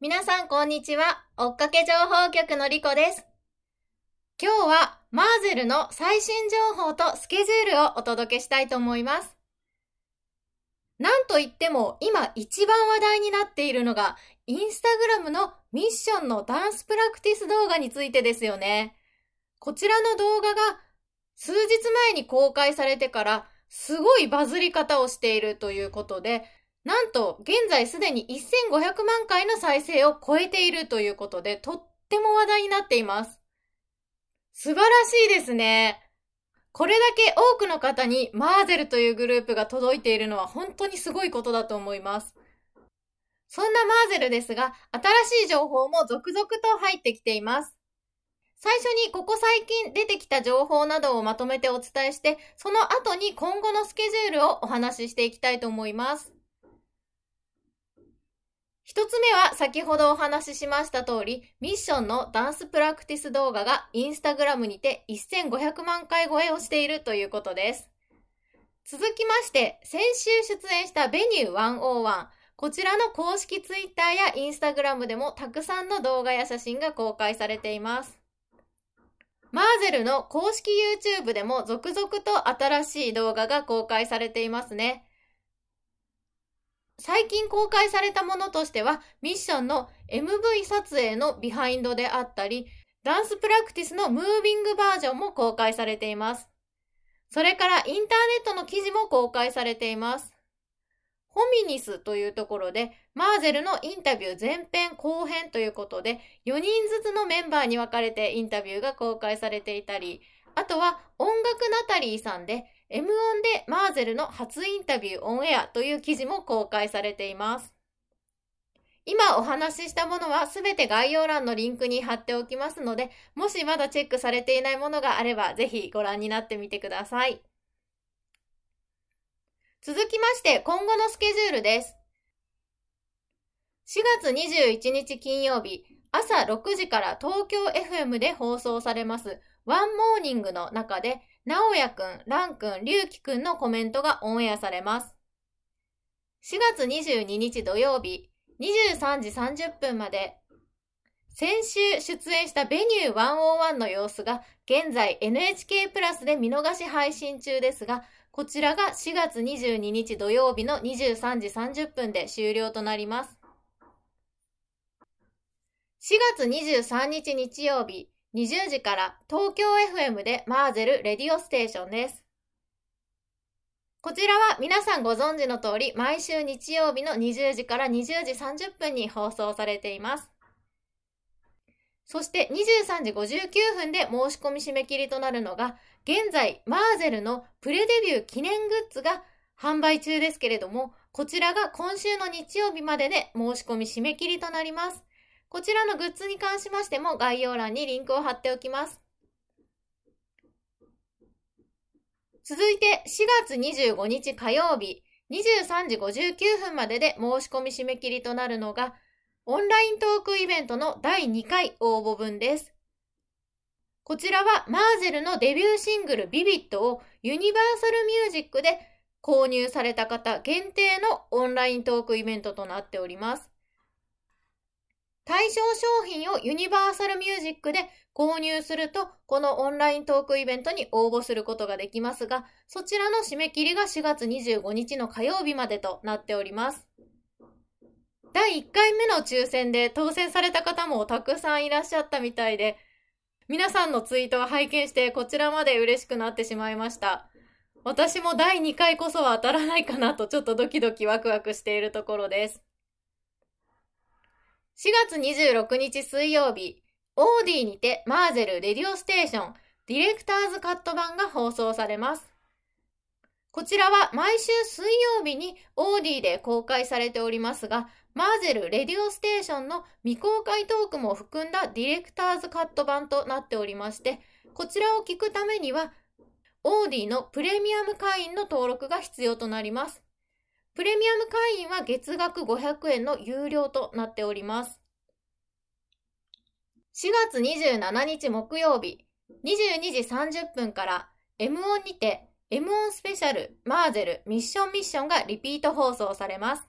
皆さんこんにちは。追っかけ情報局のリコです。今日はマーゼルの最新情報とスケジュールをお届けしたいと思います。なんといっても今一番話題になっているのがインスタグラムのミッションのダンスプラクティス動画についてですよね。こちらの動画が数日前に公開されてからすごいバズり方をしているということで、なんと、現在すでに1500万回の再生を超えているということで、とっても話題になっています。素晴らしいですね。これだけ多くの方にマーゼルというグループが届いているのは本当にすごいことだと思います。そんなマーゼルですが、新しい情報も続々と入ってきています。最初にここ最近出てきた情報などをまとめてお伝えして、その後に今後のスケジュールをお話ししていきたいと思います。一つ目は先ほどお話ししました通り、ミッションのダンスプラクティス動画がインスタグラムにて1500万回超えをしているということです。続きまして、先週出演したベニュー101、こちらの公式ツイッターやインスタグラムでもたくさんの動画や写真が公開されています。マーゼルの公式 YouTube でも続々と新しい動画が公開されていますね。最近公開されたものとしては、ミッションの MV 撮影のビハインドであったり、ダンスプラクティスのムービングバージョンも公開されています。それからインターネットの記事も公開されています。ホミニスというところで、マーゼルのインタビュー前編後編ということで、4人ずつのメンバーに分かれてインタビューが公開されていたり、あとは音楽ナタリーさんで、M 音でマーゼルの初インタビューオンエアという記事も公開されています。今お話ししたものはすべて概要欄のリンクに貼っておきますので、もしまだチェックされていないものがあれば、ぜひご覧になってみてください。続きまして今後のスケジュールです。4月21日金曜日、朝6時から東京 FM で放送されますワンモーニングの中で直也くん、蘭くん、龍樹くんのコメントがオンエアされます。4月22日土曜日、23時30分まで、先週出演したベニュー101の様子が現在 NHK プラスで見逃し配信中ですが、こちらが4月22日土曜日の23時30分で終了となります。4月23日日曜日、20時から東京 FM でマーゼルレディオステーションです。こちらは皆さんご存知の通り、毎週日曜日の20時から20時30分に放送されています。そして23時59分で申し込み締め切りとなるのが、現在、マーゼルのプレデビュー記念グッズが販売中ですけれども、こちらが今週の日曜日までで申し込み締め切りとなります。こちらのグッズに関しましても概要欄にリンクを貼っておきます。続いて4月25日火曜日23時59分までで申し込み締め切りとなるのがオンライントークイベントの第2回応募分です。こちらはマーゼルのデビューシングルビビットをユニバーサルミュージックで購入された方限定のオンライントークイベントとなっております。対象商品をユニバーサルミュージックで購入すると、このオンライントークイベントに応募することができますが、そちらの締め切りが4月25日の火曜日までとなっております。第1回目の抽選で当選された方もたくさんいらっしゃったみたいで、皆さんのツイートを拝見してこちらまで嬉しくなってしまいました。私も第2回こそは当たらないかなとちょっとドキドキワクワクしているところです。4月26日水曜日、オーディにてマーゼルレディオステーションディレクターズカット版が放送されます。こちらは毎週水曜日にオーディで公開されておりますが、マーゼルレディオステーションの未公開トークも含んだディレクターズカット版となっておりまして、こちらを聞くためには、オーディのプレミアム会員の登録が必要となります。プレミアム会員は月額500円の有料となっております。4月27日木曜日、22時30分から M オンにて M オンスペシャルマーゼルミッションミッションがリピート放送されます。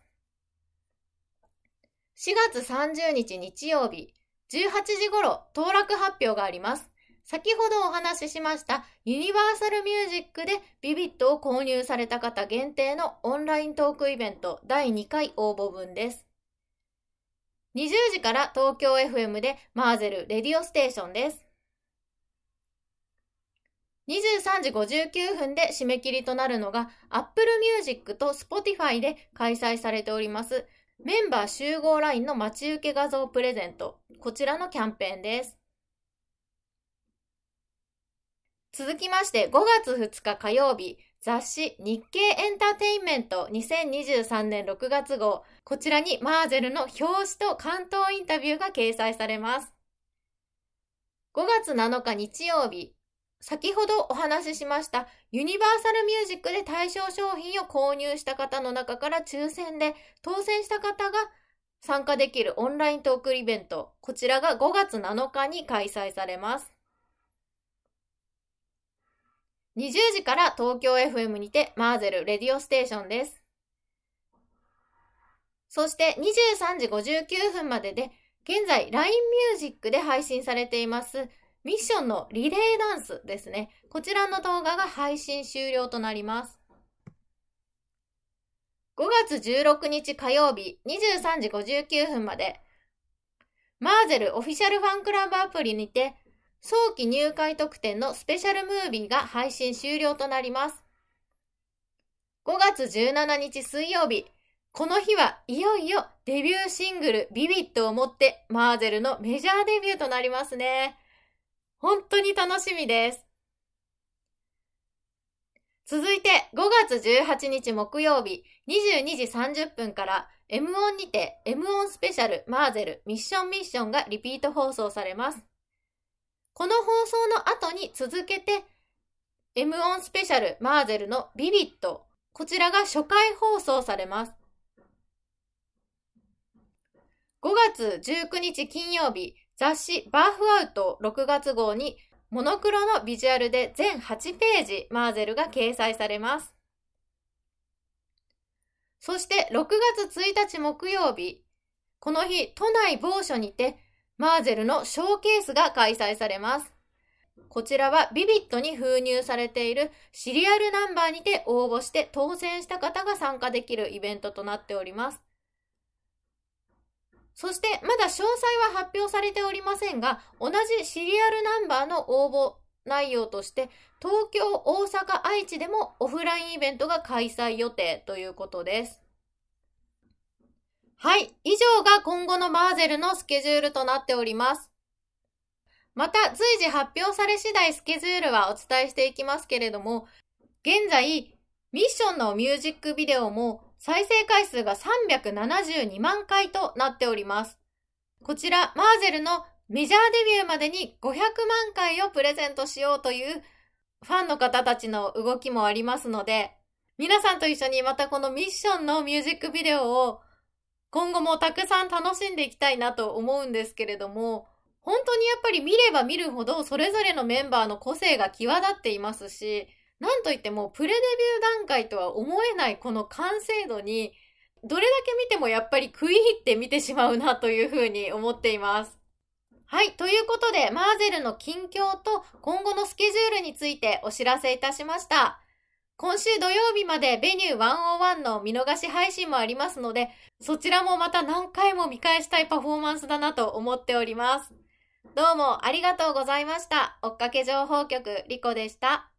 4月30日日曜日、18時頃、当落発表があります。先ほどお話ししましたユニバーサルミュージックでビビットを購入された方限定のオンライントークイベント第2回応募分です。20時から東京 FM でマーゼルレディオステーションです。23時59分で締め切りとなるのが Apple Music と Spotify で開催されておりますメンバー集合 LINE の待ち受け画像プレゼント、こちらのキャンペーンです。続きまして、5月2日火曜日、雑誌日経エンターテインメント2023年6月号、こちらにマーゼルの表紙と関東インタビューが掲載されます。5月7日日曜日、先ほどお話ししましたユニバーサルミュージックで対象商品を購入した方の中から抽選で当選した方が参加できるオンライントークイベント、こちらが5月7日に開催されます。20時から東京 FM にてマーゼルレディオステーションです。そして23時59分までで、現在 LINE ミュージックで配信されています、ミッションのリレーダンスですね。こちらの動画が配信終了となります。5月16日火曜日23時59分まで、マーゼルオフィシャルファンクラブアプリにて、早期入会特典のスペシャルムービーが配信終了となります。5月17日水曜日、この日はいよいよデビューシングルビビットをもってマーゼルのメジャーデビューとなりますね。本当に楽しみです。続いて5月18日木曜日22時30分から M 1にて M 1スペシャルマーゼルミッションミッションがリピート放送されます。この放送の後に続けて、M オンスペシャルマーゼルのビビット、こちらが初回放送されます。5月19日金曜日、雑誌バーフアウト6月号にモノクロのビジュアルで全8ページマーゼルが掲載されます。そして6月1日木曜日、この日都内某所にてマーゼルのショーケースが開催されます。こちらはビビットに封入されているシリアルナンバーにて応募して当選した方が参加できるイベントとなっております。そしてまだ詳細は発表されておりませんが、同じシリアルナンバーの応募内容として、東京、大阪、愛知でもオフラインイベントが開催予定ということです。はい。以上が今後のマーゼルのスケジュールとなっております。また、随時発表され次第スケジュールはお伝えしていきますけれども、現在、ミッションのミュージックビデオも再生回数が372万回となっております。こちら、マーゼルのメジャーデビューまでに500万回をプレゼントしようというファンの方たちの動きもありますので、皆さんと一緒にまたこのミッションのミュージックビデオを今後もたくさん楽しんでいきたいなと思うんですけれども、本当にやっぱり見れば見るほどそれぞれのメンバーの個性が際立っていますし、なんといってもプレデビュー段階とは思えないこの完成度に、どれだけ見てもやっぱり食い入って見てしまうなというふうに思っています。はい。ということで、マーゼルの近況と今後のスケジュールについてお知らせいたしました。今週土曜日までベニュー101の見逃し配信もありますので、そちらもまた何回も見返したいパフォーマンスだなと思っております。どうもありがとうございました。追っかけ情報局リコでした。